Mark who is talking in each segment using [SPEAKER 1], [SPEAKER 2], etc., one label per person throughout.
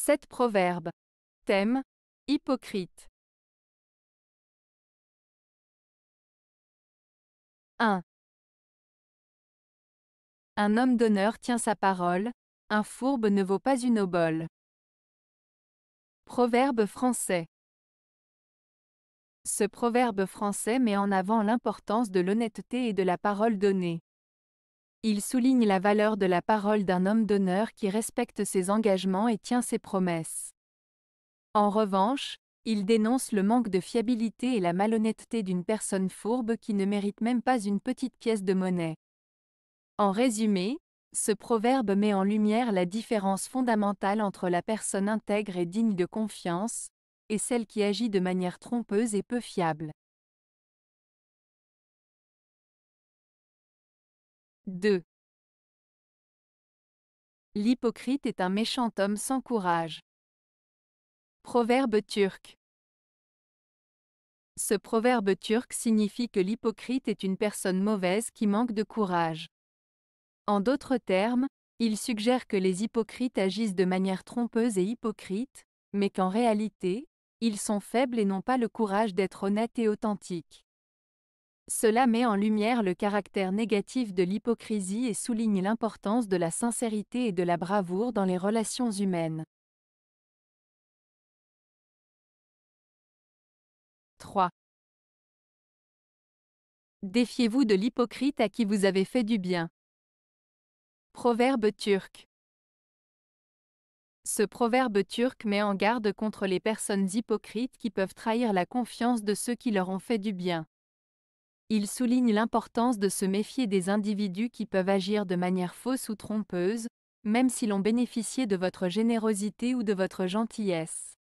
[SPEAKER 1] 7 proverbes. Thème Hypocrite.
[SPEAKER 2] 1. Un homme d'honneur tient sa parole, un fourbe ne vaut pas une obole. Proverbe
[SPEAKER 3] français. Ce proverbe français met en avant l'importance de l'honnêteté et de la parole donnée. Il souligne la valeur de la parole d'un homme d'honneur qui respecte ses engagements et tient ses promesses. En revanche, il dénonce le manque de fiabilité et la malhonnêteté d'une personne fourbe qui ne mérite même pas une petite pièce de monnaie. En résumé, ce proverbe met en lumière la différence fondamentale entre la personne intègre et digne de confiance, et celle qui agit de manière trompeuse et peu fiable. 2. L'hypocrite est un méchant homme sans courage. Proverbe turc. Ce proverbe turc signifie que l'hypocrite est une personne mauvaise qui manque de courage. En d'autres termes, il suggère que les hypocrites agissent de manière trompeuse et hypocrite, mais qu'en réalité, ils sont faibles et n'ont pas le courage d'être honnêtes et authentiques. Cela met en lumière le caractère négatif de l'hypocrisie et souligne l'importance de la sincérité et de la bravoure dans les relations humaines. 3. Défiez-vous de l'hypocrite à qui vous avez fait du bien. Proverbe turc. Ce proverbe turc met en garde contre les personnes hypocrites qui peuvent trahir la confiance de ceux qui leur ont fait du bien. Il souligne l'importance de se méfier des individus qui peuvent agir de manière fausse ou trompeuse, même si l'on bénéficiait de votre générosité ou de votre gentillesse.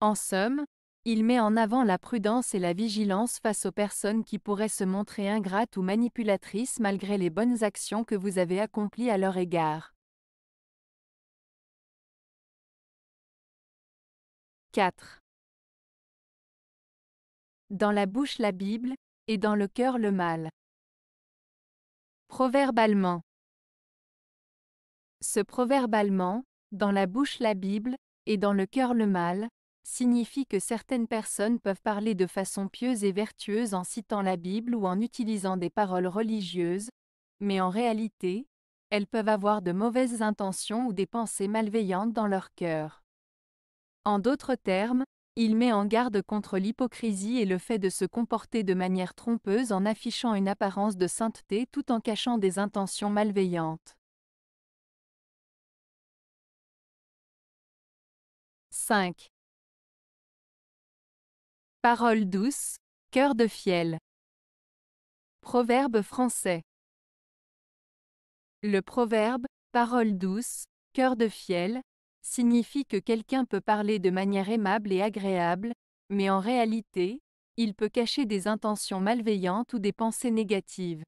[SPEAKER 3] En somme, il met en avant la prudence et la vigilance face aux personnes qui pourraient se montrer ingrates ou manipulatrices malgré les bonnes actions que vous avez accomplies à leur égard.
[SPEAKER 1] 4. Dans la bouche la Bible, et dans le cœur
[SPEAKER 2] le mal. Proverbe allemand.
[SPEAKER 3] Ce proverbe allemand, dans la bouche la Bible, et dans le cœur le mal, signifie que certaines personnes peuvent parler de façon pieuse et vertueuse en citant la Bible ou en utilisant des paroles religieuses, mais en réalité, elles peuvent avoir de mauvaises intentions ou des pensées malveillantes dans leur cœur. En d'autres termes, il met en garde contre l'hypocrisie et le fait de se comporter de manière trompeuse en affichant une apparence de sainteté tout en cachant des intentions malveillantes.
[SPEAKER 2] 5.
[SPEAKER 1] Parole douce, cœur de fiel.
[SPEAKER 2] Proverbe
[SPEAKER 3] français. Le proverbe, parole douce, cœur de fiel, signifie que quelqu'un peut parler de manière aimable et agréable, mais en réalité, il peut cacher des intentions malveillantes ou des pensées négatives.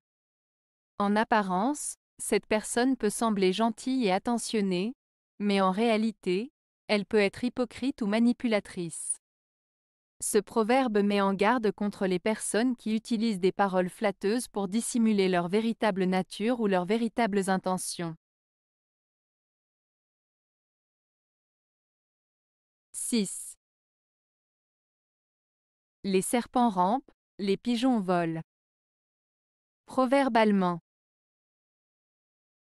[SPEAKER 3] En apparence, cette personne peut sembler gentille et attentionnée, mais en réalité, elle peut être hypocrite ou manipulatrice. Ce proverbe met en garde contre les personnes qui utilisent des paroles flatteuses pour dissimuler leur véritable nature ou leurs véritables intentions.
[SPEAKER 2] 6.
[SPEAKER 1] Les serpents rampent, les pigeons volent.
[SPEAKER 2] Proverbe allemand.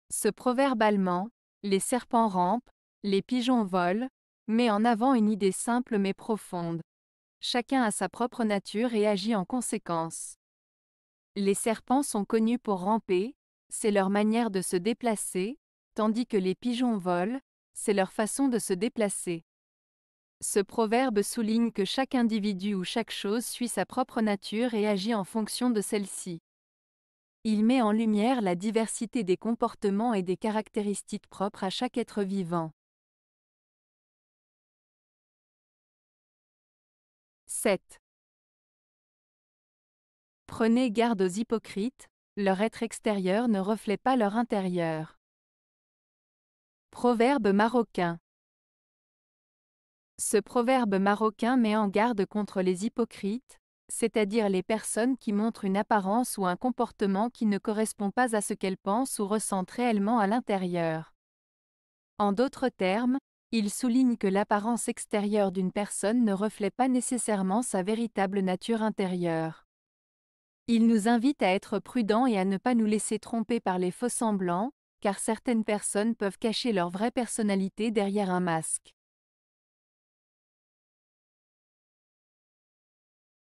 [SPEAKER 2] Ce proverbe allemand,
[SPEAKER 3] les serpents rampent, les pigeons volent, met en avant une idée simple mais profonde. Chacun a sa propre nature et agit en conséquence. Les serpents sont connus pour ramper, c'est leur manière de se déplacer, tandis que les pigeons volent, c'est leur façon de se déplacer. Ce proverbe souligne que chaque individu ou chaque chose suit sa propre nature et agit en fonction de celle-ci. Il met en lumière la diversité des comportements et des caractéristiques
[SPEAKER 2] propres à chaque être vivant. 7. Prenez garde aux hypocrites, leur être extérieur ne reflète pas leur intérieur.
[SPEAKER 3] Proverbe marocain. Ce proverbe marocain met en garde contre les hypocrites, c'est-à-dire les personnes qui montrent une apparence ou un comportement qui ne correspond pas à ce qu'elles pensent ou ressentent réellement à l'intérieur. En d'autres termes, il souligne que l'apparence extérieure d'une personne ne reflète pas nécessairement sa véritable nature intérieure. Il nous invite à être prudents et à ne pas nous laisser tromper par les faux-semblants, car certaines personnes peuvent cacher leur vraie personnalité derrière un masque.